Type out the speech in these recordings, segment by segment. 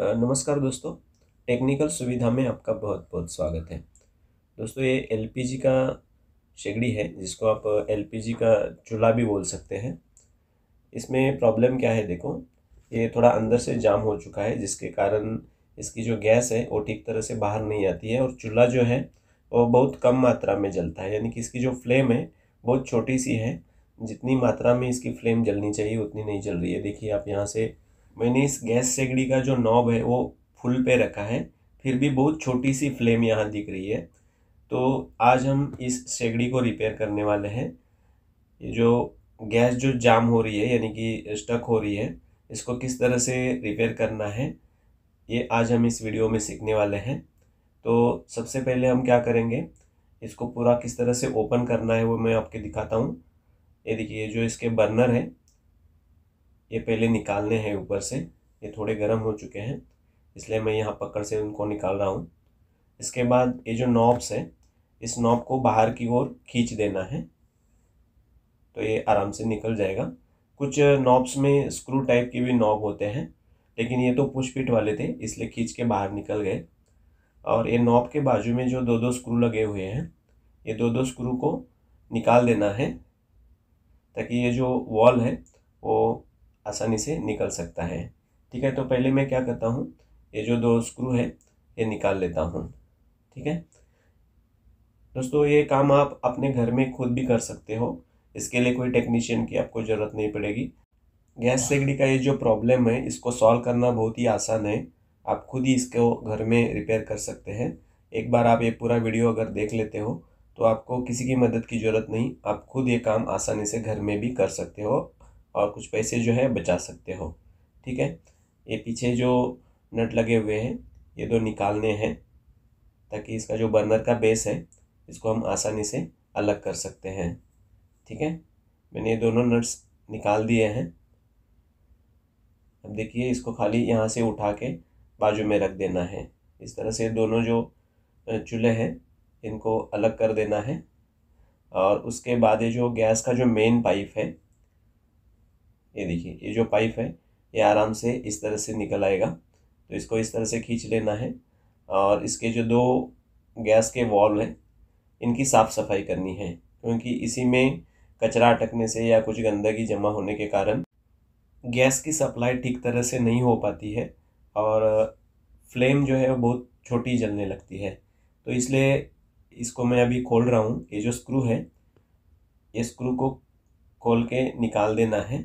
नमस्कार दोस्तों टेक्निकल सुविधा में आपका बहुत बहुत स्वागत है दोस्तों ये एलपीजी का शेगड़ी है जिसको आप एलपीजी का चूल्हा भी बोल सकते हैं इसमें प्रॉब्लम क्या है देखो ये थोड़ा अंदर से जाम हो चुका है जिसके कारण इसकी जो गैस है वो ठीक तरह से बाहर नहीं आती है और चूल्हा जो है वो बहुत कम मात्रा में जलता है यानी कि इसकी जो फ्लेम है बहुत छोटी सी है जितनी मात्रा में इसकी फ्लेम जलनी चाहिए उतनी नहीं जल रही है देखिए आप यहाँ से मैंने इस गैस सेगड़ी का जो नॉब है वो फुल पे रखा है फिर भी बहुत छोटी सी फ्लेम यहाँ दिख रही है तो आज हम इस सेगड़ी को रिपेयर करने वाले हैं ये जो गैस जो जाम हो रही है यानी कि स्टक हो रही है इसको किस तरह से रिपेयर करना है ये आज हम इस वीडियो में सीखने वाले हैं तो सबसे पहले हम क्या करेंगे इसको पूरा किस तरह से ओपन करना है वो मैं आपके दिखाता हूँ ये देखिए जो इसके बर्नर है ये पहले निकालने हैं ऊपर से ये थोड़े गर्म हो चुके हैं इसलिए मैं यहाँ पकड़ से उनको निकाल रहा हूँ इसके बाद ये जो नॉब्स है इस नॉब को बाहर की ओर खींच देना है तो ये आराम से निकल जाएगा कुछ नॉब्स में स्क्रू टाइप के भी नॉब होते हैं लेकिन ये तो पुशपिट वाले थे इसलिए खींच के बाहर निकल गए और ये नॉब के बाजू में जो दो दो स्क्रू लगे हुए हैं ये दो दो स्क्रू को निकाल देना है ताकि ये जो वॉल है वो आसानी से निकल सकता है ठीक है तो पहले मैं क्या करता हूँ ये जो दो स्क्रू है ये निकाल लेता हूँ ठीक है दोस्तों ये काम आप अपने घर में खुद भी कर सकते हो इसके लिए कोई टेक्नीशियन की आपको ज़रूरत नहीं पड़ेगी गैस सेगड़ी का ये जो प्रॉब्लम है इसको सॉल्व करना बहुत ही आसान है आप खुद ही इसको घर में रिपेयर कर सकते हैं एक बार आप ये पूरा वीडियो अगर देख लेते हो तो आपको किसी की मदद की ज़रूरत नहीं आप खुद ये काम आसानी से घर में भी कर सकते हो और कुछ पैसे जो है बचा सकते हो ठीक है ये पीछे जो नट लगे हुए हैं ये दो निकालने हैं ताकि इसका जो बर्नर का बेस है इसको हम आसानी से अलग कर सकते हैं ठीक है मैंने ये दोनों नट्स निकाल दिए हैं अब देखिए इसको खाली यहाँ से उठा के बाजू में रख देना है इस तरह से दोनों जो चूल्हे हैं इनको अलग कर देना है और उसके बाद ये जो गैस का जो मेन पाइप है ये देखिए ये जो पाइप है ये आराम से इस तरह से निकल आएगा तो इसको इस तरह से खींच लेना है और इसके जो दो गैस के वॉल्व हैं इनकी साफ़ सफाई करनी है क्योंकि इसी में कचरा अटकने से या कुछ गंदगी जमा होने के कारण गैस की सप्लाई ठीक तरह से नहीं हो पाती है और फ्लेम जो है वो बहुत छोटी जलने लगती है तो इसलिए इसको मैं अभी खोल रहा हूँ ये जो स्क्रू है ये स्क्रू को खोल के निकाल देना है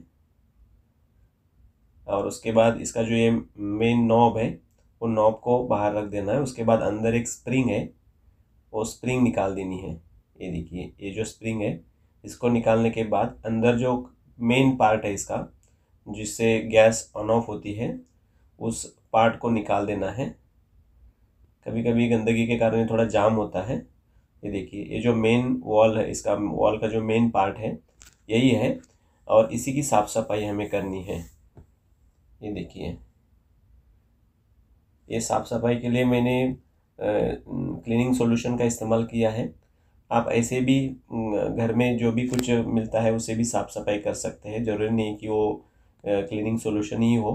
और उसके बाद इसका जो ये मेन नॉब है वो नॉब को बाहर रख देना है उसके बाद अंदर एक स्प्रिंग है वो स्प्रिंग निकाल देनी है ये देखिए ये जो स्प्रिंग है इसको निकालने के बाद अंदर जो मेन पार्ट है इसका जिससे गैस ऑन ऑफ होती है उस पार्ट को निकाल देना है कभी कभी गंदगी के कारण थोड़ा जाम होता है ये देखिए ये जो मेन वॉल है इसका वॉल का जो मेन पार्ट है यही है और इसी की साफ़ सफाई हमें करनी है ये देखिए ये साफ़ सफाई के लिए मैंने क्लीनिंग सॉल्यूशन का इस्तेमाल किया है आप ऐसे भी घर में जो भी कुछ मिलता है उसे भी साफ़ सफाई कर सकते हैं ज़रूरी नहीं कि वो क्लीनिंग सॉल्यूशन ही हो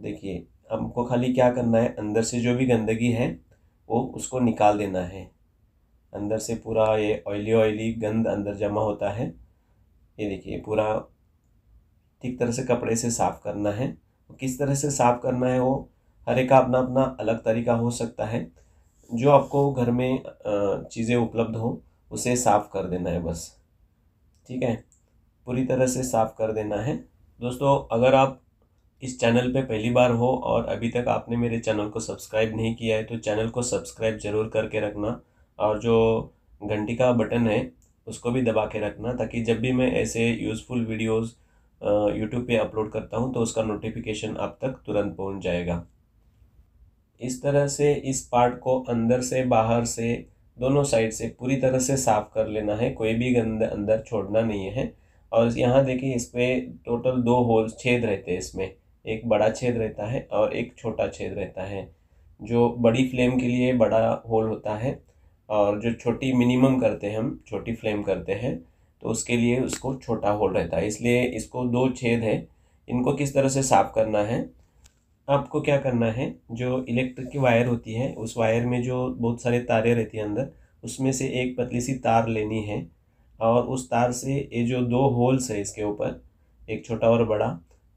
देखिए हमको खाली क्या करना है अंदर से जो भी गंदगी है वो उसको निकाल देना है अंदर से पूरा ये ऑयली ऑयली गंद अंदर जमा होता है ये देखिए पूरा ठीक तरह से कपड़े से साफ़ करना है किस तरह से साफ करना है वो हर एक का अपना अपना अलग तरीका हो सकता है जो आपको घर में चीज़ें उपलब्ध हो उसे साफ कर देना है बस ठीक है पूरी तरह से साफ कर देना है दोस्तों अगर आप इस चैनल पे पहली बार हो और अभी तक आपने मेरे चैनल को सब्सक्राइब नहीं किया है तो चैनल को सब्सक्राइब ज़रूर करके रखना और जो घंटी का बटन है उसको भी दबा के रखना ताकि जब भी मैं ऐसे यूज़फुल वीडियोज़ यूट्यूब पे अपलोड करता हूँ तो उसका नोटिफिकेशन आप तक तुरंत पहुँच जाएगा इस तरह से इस पार्ट को अंदर से बाहर से दोनों साइड से पूरी तरह से साफ़ कर लेना है कोई भी गंद अंदर छोड़ना नहीं है और यहाँ देखिए इस पर टोटल दो होल छेद रहते हैं इसमें एक बड़ा छेद रहता है और एक छोटा छेद रहता है जो बड़ी फ्लेम के लिए बड़ा होल होता है और जो छोटी मिनिमम करते हैं हम छोटी फ्लेम करते हैं तो उसके लिए उसको छोटा होल रहता है इसलिए इसको दो छेद है इनको किस तरह से साफ करना है आपको क्या करना है जो इलेक्ट्रिक की वायर होती है उस वायर में जो बहुत सारे तारे रहती हैं अंदर उसमें से एक पतली सी तार लेनी है और उस तार से ये जो दो होल्स है इसके ऊपर एक छोटा और बड़ा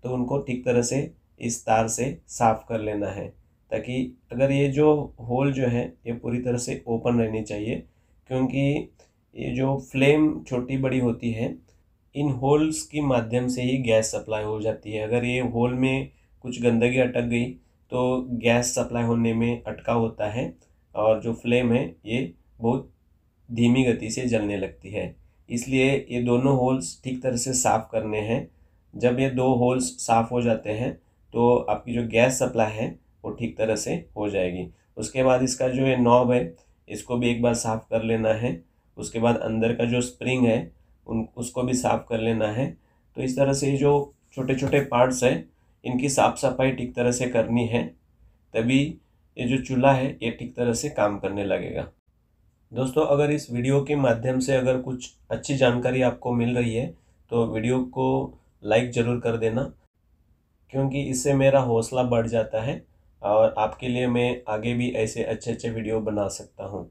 तो उनको ठीक तरह से इस तार से साफ़ कर लेना है ताकि अगर ये जो होल जो है ये पूरी तरह से ओपन रहनी चाहिए क्योंकि ये जो फ्लेम छोटी बड़ी होती है इन होल्स के माध्यम से ही गैस सप्लाई हो जाती है अगर ये होल में कुछ गंदगी अटक गई तो गैस सप्लाई होने में अटका होता है और जो फ्लेम है ये बहुत धीमी गति से जलने लगती है इसलिए ये दोनों होल्स ठीक तरह से साफ़ करने हैं जब ये दो होल्स साफ़ हो जाते हैं तो आपकी जो गैस सप्लाई है वो ठीक तरह से हो जाएगी उसके बाद इसका जो ये नॉब है इसको भी एक बार साफ़ कर लेना है उसके बाद अंदर का जो स्प्रिंग है उन उसको भी साफ़ कर लेना है तो इस तरह से जो छोटे छोटे पार्ट्स हैं इनकी साफ़ सफाई ठीक तरह से करनी है तभी ये जो चूल्हा है ये ठीक तरह से काम करने लगेगा दोस्तों अगर इस वीडियो के माध्यम से अगर कुछ अच्छी जानकारी आपको मिल रही है तो वीडियो को लाइक ज़रूर कर देना क्योंकि इससे मेरा हौसला बढ़ जाता है और आपके लिए मैं आगे भी ऐसे अच्छे अच्छे वीडियो बना सकता हूँ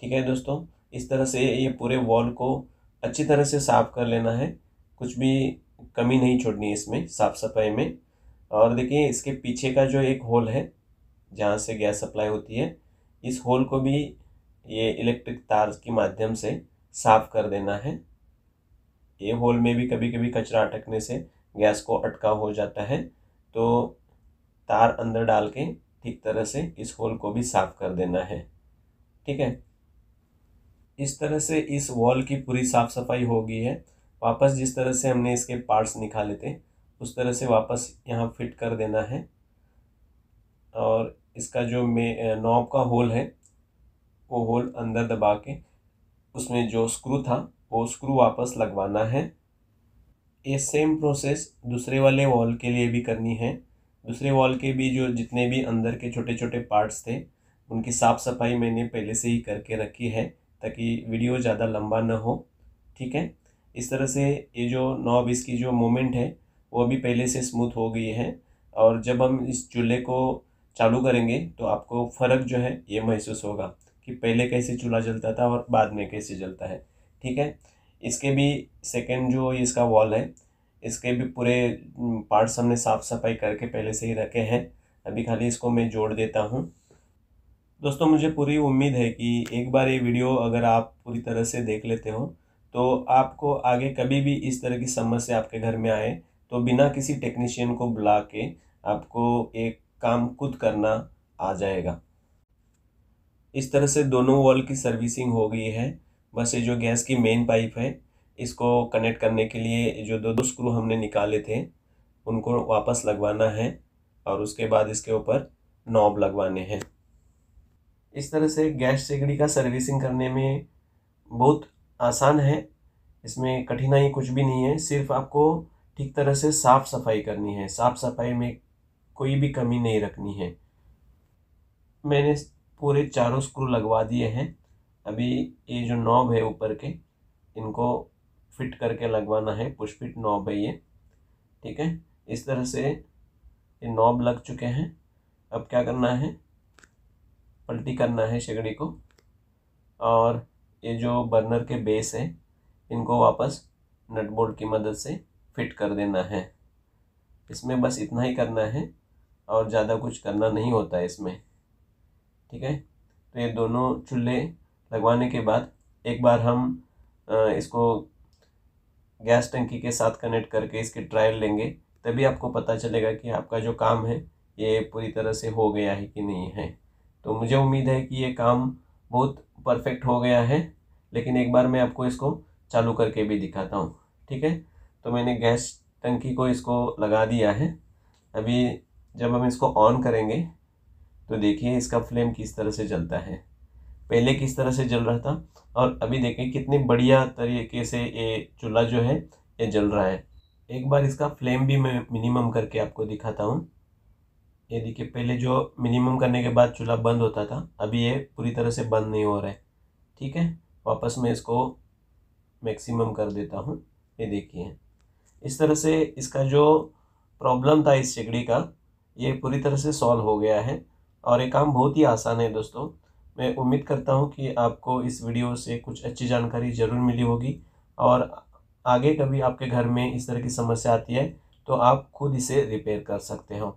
ठीक है दोस्तों इस तरह से ये पूरे वॉल को अच्छी तरह से साफ कर लेना है कुछ भी कमी नहीं छोड़नी है इसमें साफ़ सफाई में और देखिए इसके पीछे का जो एक होल है जहाँ से गैस सप्लाई होती है इस होल को भी ये इलेक्ट्रिक तार के माध्यम से साफ़ कर देना है ये होल में भी कभी कभी कचरा अटकने से गैस को अटका हो जाता है तो तार अंदर डाल के ठीक तरह से इस होल को भी साफ़ कर देना है ठीक है इस तरह से इस वॉल की पूरी साफ़ सफाई हो गई है वापस जिस तरह से हमने इसके पार्ट्स निकाले थे उस तरह से वापस यहाँ फिट कर देना है और इसका जो मे नॉब का होल है वो होल अंदर दबा के उसमें जो स्क्रू था वो स्क्रू वापस लगवाना है ये सेम प्रोसेस दूसरे वाले वॉल के लिए भी करनी है दूसरे वॉल के भी जो जितने भी अंदर के छोटे छोटे पार्ट्स थे उनकी साफ़ सफाई मैंने पहले से ही करके रखी है ताकि वीडियो ज़्यादा लंबा न हो ठीक है इस तरह से ये जो नॉब इसकी जो मोमेंट है वो अभी पहले से स्मूथ हो गई है और जब हम इस चूल्हे को चालू करेंगे तो आपको फ़र्क जो है ये महसूस होगा कि पहले कैसे चूल्हा जलता था और बाद में कैसे जलता है ठीक है इसके भी सेकेंड जो इसका वॉल है इसके भी पूरे पार्ट्स हमने साफ़ सफाई करके पहले से ही रखे हैं अभी खाली इसको मैं जोड़ देता हूँ दोस्तों मुझे पूरी उम्मीद है कि एक बार ये वीडियो अगर आप पूरी तरह से देख लेते हो तो आपको आगे कभी भी इस तरह की समस्या आपके घर में आए तो बिना किसी टेक्नीशियन को बुला के आपको एक काम खुद करना आ जाएगा इस तरह से दोनों वॉल की सर्विसिंग हो गई है बस ये जो गैस की मेन पाइप है इसको कनेक्ट करने के लिए जो दो दो स्क्रू हमने निकाले थे उनको वापस लगवाना है और उसके बाद इसके ऊपर नॉब लगवाने हैं इस तरह से गैस सिगड़ी का सर्विसिंग करने में बहुत आसान है इसमें कठिनाई कुछ भी नहीं है सिर्फ आपको ठीक तरह से साफ़ सफाई करनी है साफ़ सफाई में कोई भी कमी नहीं रखनी है मैंने पूरे चारों स्क्रू लगवा दिए हैं अभी ये जो नॉब है ऊपर के इनको फिट करके लगवाना है पुश फिट नॉब है ये ठीक है इस तरह से ये नॉब लग चुके हैं अब क्या करना है पलटी करना है शेगड़ी को और ये जो बर्नर के बेस है इनको वापस नट बोल्ट की मदद से फिट कर देना है इसमें बस इतना ही करना है और ज़्यादा कुछ करना नहीं होता है इसमें ठीक है तो ये दोनों चूल्हे लगवाने के बाद एक बार हम इसको गैस टंकी के साथ कनेक्ट करके इसके ट्रायल लेंगे तभी आपको पता चलेगा कि आपका जो काम है ये पूरी तरह से हो गया है कि नहीं है तो मुझे उम्मीद है कि ये काम बहुत परफेक्ट हो गया है लेकिन एक बार मैं आपको इसको चालू करके भी दिखाता हूँ ठीक है तो मैंने गैस टंकी को इसको लगा दिया है अभी जब हम इसको ऑन करेंगे तो देखिए इसका फ्लेम किस तरह से जलता है पहले किस तरह से जल रहा था और अभी देखें कितने बढ़िया तरीके से ये चूल्हा जो है ये जल रहा है एक बार इसका फ्लेम भी मैं मिनिमम करके आपको दिखाता हूँ ये देखिए पहले जो मिनिमम करने के बाद चूल्हा बंद होता था अभी ये पूरी तरह से बंद नहीं हो रहा है ठीक है वापस मैं इसको मैक्सिमम कर देता हूँ ये देखिए इस तरह से इसका जो प्रॉब्लम था इस चिगड़ी का ये पूरी तरह से सॉल्व हो गया है और ये काम बहुत ही आसान है दोस्तों मैं उम्मीद करता हूँ कि आपको इस वीडियो से कुछ अच्छी जानकारी ज़रूर मिली होगी और आगे कभी आपके घर में इस तरह की समस्या आती है तो आप खुद इसे रिपेयर कर सकते हो